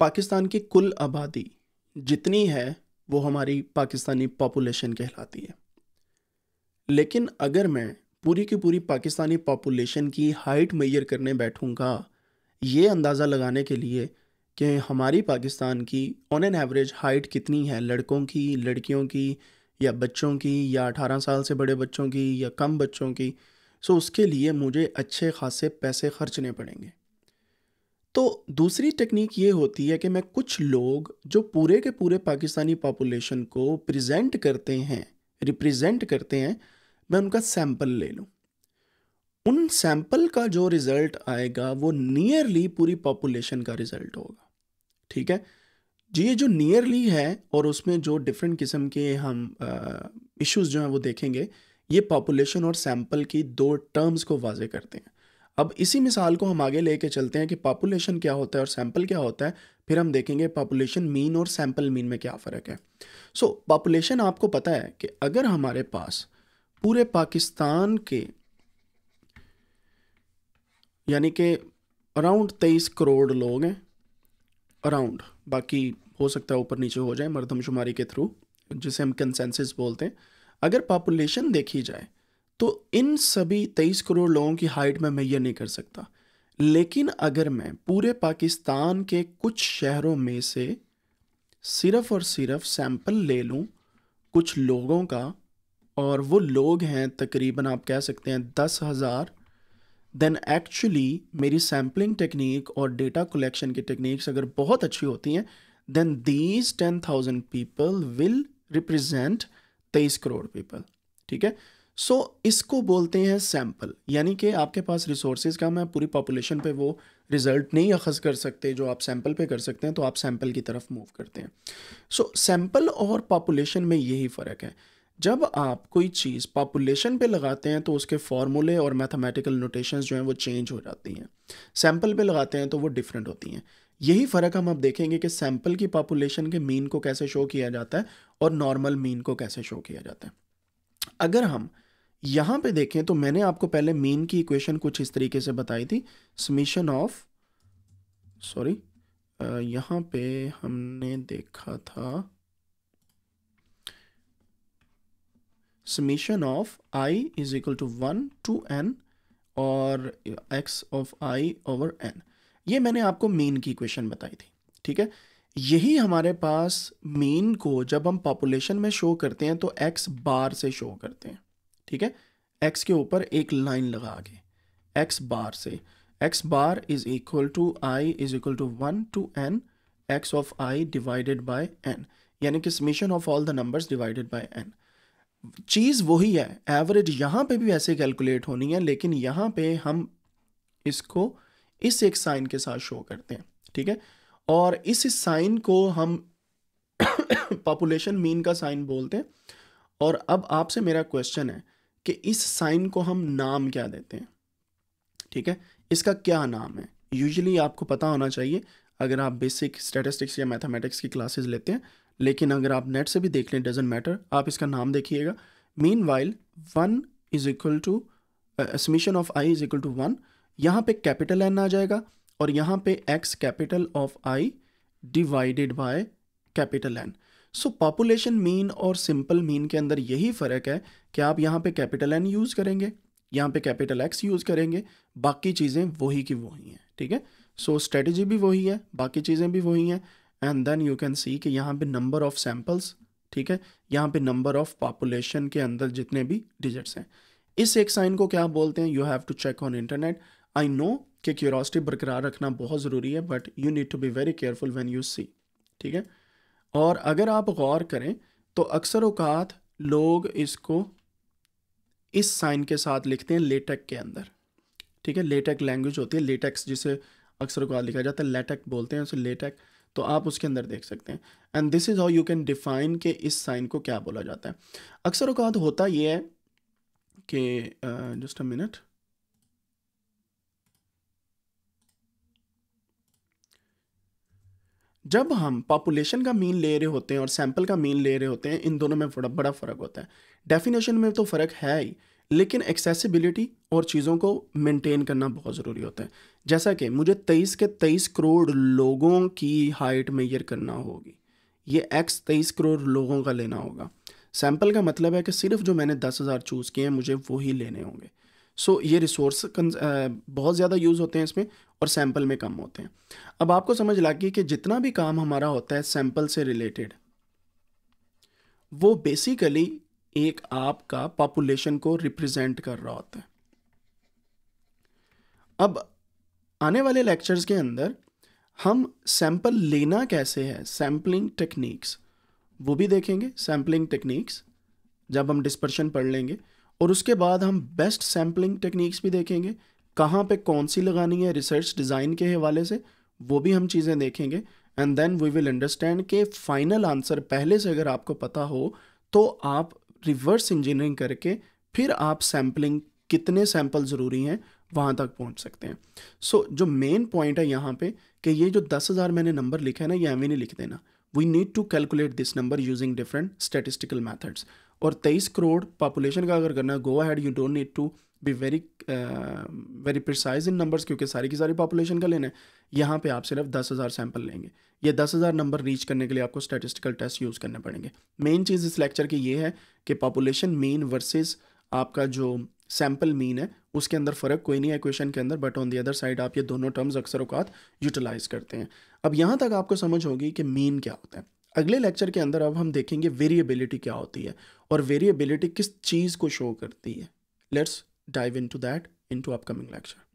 पाकिस्तान की कुल आबादी जितनी है वो हमारी पाकिस्तानी पॉपुलेशन कहलाती है लेकिन अगर मैं पूरी की पूरी पाकिस्तानी पॉपुलेशन की हाइट मैयर करने बैठूंगा ये अंदाज़ा लगाने के लिए कि हमारी पाकिस्तान की ऑन एन एवरेज हाइट कितनी है लड़कों की लड़कियों की या बच्चों की या अठारह साल से बड़े बच्चों की या कम बच्चों की सो उसके लिए मुझे अच्छे खासे पैसे खर्चने पड़ेंगे तो दूसरी टेक्निक ये होती है कि मैं कुछ लोग जो पूरे के पूरे पाकिस्तानी पॉपुलेशन को प्रेजेंट करते हैं रिप्रेजेंट करते हैं मैं उनका सैंपल ले लूँ उन सैंपल का जो रिज़ल्ट आएगा वो नियरली पूरी पॉपुलेशन का रिज़ल्ट होगा ठीक है जी ये जो नियरली है और उसमें जो डिफरेंट किस्म के हम इश्यूज जो हैं वो देखेंगे ये पॉपुलेशन और सैंपल की दो टर्म्स को वाजे करते हैं अब इसी मिसाल को हम आगे लेके चलते हैं कि पॉपुलेशन क्या होता है और सैंपल क्या होता है फिर हम देखेंगे पॉपुलेशन मीन और सैंपल मीन में क्या फ़र्क है सो so, पॉपुलेशन आपको पता है कि अगर हमारे पास पूरे पाकिस्तान के यानी कि अराउंड तेईस करोड़ लोग हैं अराउंड बाकी हो सकता है ऊपर नीचे हो जाए मरदमशुमारी के थ्रू जिसे हम कंसेंसिस बोलते हैं अगर पॉपुलेशन देखी जाए तो इन सभी तेईस करोड़ लोगों की हाइट में मैं ये नहीं कर सकता लेकिन अगर मैं पूरे पाकिस्तान के कुछ शहरों में से सिर्फ और सिर्फ सैंपल ले लूँ कुछ लोगों का और वो लोग हैं तकरीबन आप कह सकते हैं दस हज़ार देन एक्चुअली मेरी सैम्पलिंग टेक्निक और डेटा कलेक्शन की टेक्निक्स अगर बहुत अच्छी होती हैं then these ten thousand people will represent तेईस करोड़ पीपल ठीक है सो so, इसको बोलते हैं सैम्पल यानी कि आपके पास रिसोर्सेज कम है पूरी पॉपुलेशन पे वो रिज़ल्ट नहीं अखज़ कर सकते जो आप सैम्पल पे कर सकते हैं तो आप सैम्पल की तरफ मूव करते हैं सो so, सैम्पल और पॉपुलेशन में यही फ़र्क है जब आप कोई चीज़ पॉपुलेशन पे लगाते हैं तो उसके फार्मूले और मैथमेटिकल नोटेशंस जो हैं वो चेंज हो जाती हैं सैम्पल पे लगाते हैं तो वो डिफरेंट होती हैं यही फ़र्क हम अब देखेंगे कि सैम्पल की पॉपुलेशन के मीन को कैसे शो किया जाता है और नॉर्मल मीन को कैसे शो किया जाता है अगर हम यहां पे देखें तो मैंने आपको पहले मीन की इक्वेशन कुछ इस तरीके से बताई थी समीशन ऑफ सॉरी यहां पे हमने देखा था summation of I is equal to one to N और X of I over N ये मैंने आपको मीन की इक्वेशन बताई थी ठीक है यही हमारे पास मीन को जब हम पॉपुलेशन में शो करते हैं तो एक्स बार से शो करते हैं ठीक है एक्स के ऊपर एक लाइन लगा के एक्स बार से X bar is equal to I is equal to one to N X of I divided by N यानी कि summation of all the numbers divided by N चीज़ वही है एवरेज यहाँ पे भी ऐसे कैलकुलेट होनी है लेकिन यहाँ पे हम इसको इस एक साइन के साथ शो करते हैं ठीक है और इस साइन को हम पॉपुलेशन मीन का साइन बोलते हैं और अब आपसे मेरा क्वेश्चन है कि इस साइन को हम नाम क्या देते हैं ठीक है इसका क्या नाम है यूजली आपको पता होना चाहिए अगर आप बेसिक स्टेटिस्टिक्स या मैथमेटिक्स की क्लासेस लेते हैं लेकिन अगर आप नेट से भी देख लें डजेंट मैटर आप इसका नाम देखिएगा mean while one is equal to summation of I is equal to one यहाँ पे कैपिटल एन आ जाएगा और यहाँ पे X capital of I divided by capital N so population mean और सिंपल मीन के अंदर यही फ़र्क है कि आप यहाँ पे कैपिटल एन यूज़ करेंगे यहाँ पे कैपिटल एक्स यूज़ करेंगे बाकी चीज़ें वही की वही हैं ठीक है सो स्ट्रेटजी भी वही है बाकी चीज़ें भी वही हैं and then you can see कि यहाँ पे नंबर ऑफ़ सैम्पल्स ठीक है यहाँ पे नंबर ऑफ़ पॉपुलेशन के अंदर जितने भी डिजिट्स हैं इस एक साइन को क्या बोलते हैं you have to check on internet I know कि क्यूरोसिटी बरकरार रखना बहुत ज़रूरी है but you need to be very careful when you see ठीक है और अगर आप गौर करें तो अक्सर अवकात लोग इसको इस साइन के साथ लिखते हैं लेटेक के अंदर ठीक है लेटेक लैंग्वेज होती है लेटेक्स जिसे अक्सर अवकात लिखा जाता है लेटेक बोलते हैं उसे लेटेक तो आप उसके अंदर देख सकते हैं and this is how you can define के इस साइन को क्या बोला जाता है अक्सर अवकात होता ये है कि जस्ट अ मिनट जब हम पॉपुलेशन का मीन ले रहे होते हैं और सैंपल का मीन ले रहे होते हैं इन दोनों में बड़ा बड़ा फ़र्क होता है डेफिनेशन में तो फ़र्क है ही लेकिन एक्सेसिबिलिटी और चीज़ों को मेंटेन करना बहुत ज़रूरी होता है जैसा कि मुझे तेईस के तेईस करोड़ लोगों की हाइट मेयर करना होगी ये एक्स तेईस करोड़ लोगों का लेना होगा सैंपल का मतलब है कि सिर्फ जो मैंने दस हज़ार चूज़ किए हैं मुझे वो ही लेने होंगे सो ये रिसोर्स बहुत ज़्यादा यूज़ होते हैं इसमें और सैम्पल में कम होते हैं अब आपको समझ लागी कि जितना भी काम हमारा होता है सैम्पल से रिलेटेड वो बेसिकली एक आपका पॉपुलेशन को रिप्रेजेंट कर रहा होता है अब आने वाले लेक्चर्स के अंदर हम सैंपल लेना कैसे है सैंपलिंग टेक्निक्स वो भी देखेंगे सैंपलिंग टेक्निक्स जब हम डिस्पर्शन पढ़ लेंगे और उसके बाद हम बेस्ट सैम्पलिंग टेक्निक्स भी देखेंगे कहाँ पे कौन सी लगानी है रिसर्च डिज़ाइन के हवाले से वो भी हम चीज़ें देखेंगे and then we will understand के फाइनल आंसर पहले से अगर आपको पता हो तो आप रिवर्स इंजीनियरिंग करके फिर आप सैम्पलिंग कितने सैम्पल ज़रूरी हैं वहाँ तक पहुँच सकते हैं सो so, जो मेन पॉइंट है यहाँ पे कि ये जो दस हज़ार मैंने नंबर लिखा है ना ये एम नहीं लिख देना we need to calculate this number using different statistical methods और तेईस करोड़ पॉपुलेशन का अगर करना है go ahead you don't need to be very very precise in numbers क्योंकि सारी की सारी पॉपुलेशन का लेना है यहाँ पे आप सिर्फ दस हज़ार सैम्पल लेंगे ये दस हज़ार नंबर रीच करने के लिए आपको स्टेटिस्टिकल टेस्ट यूज़ करने पड़ेंगे मेन चीज़ इस लेक्चर की ये है कि पॉपुलेशन मेन वर्सेज आपका जो सैम्पल मीन है उसके अंदर फ़र्क कोई नहीं है क्वेश्चन के अंदर but on the other side आप ये दोनों टर्म्स अक्सर अवकात यूटिलाइज करते हैं अब यहाँ तक आपको समझ होगी कि मीन क्या होता है अगले लेक्चर के अंदर अब हम देखेंगे वेरिएबिलिटी क्या होती है और वेरिएबिलिटी किस चीज़ को शो करती है let's dive into that in to upcoming lecture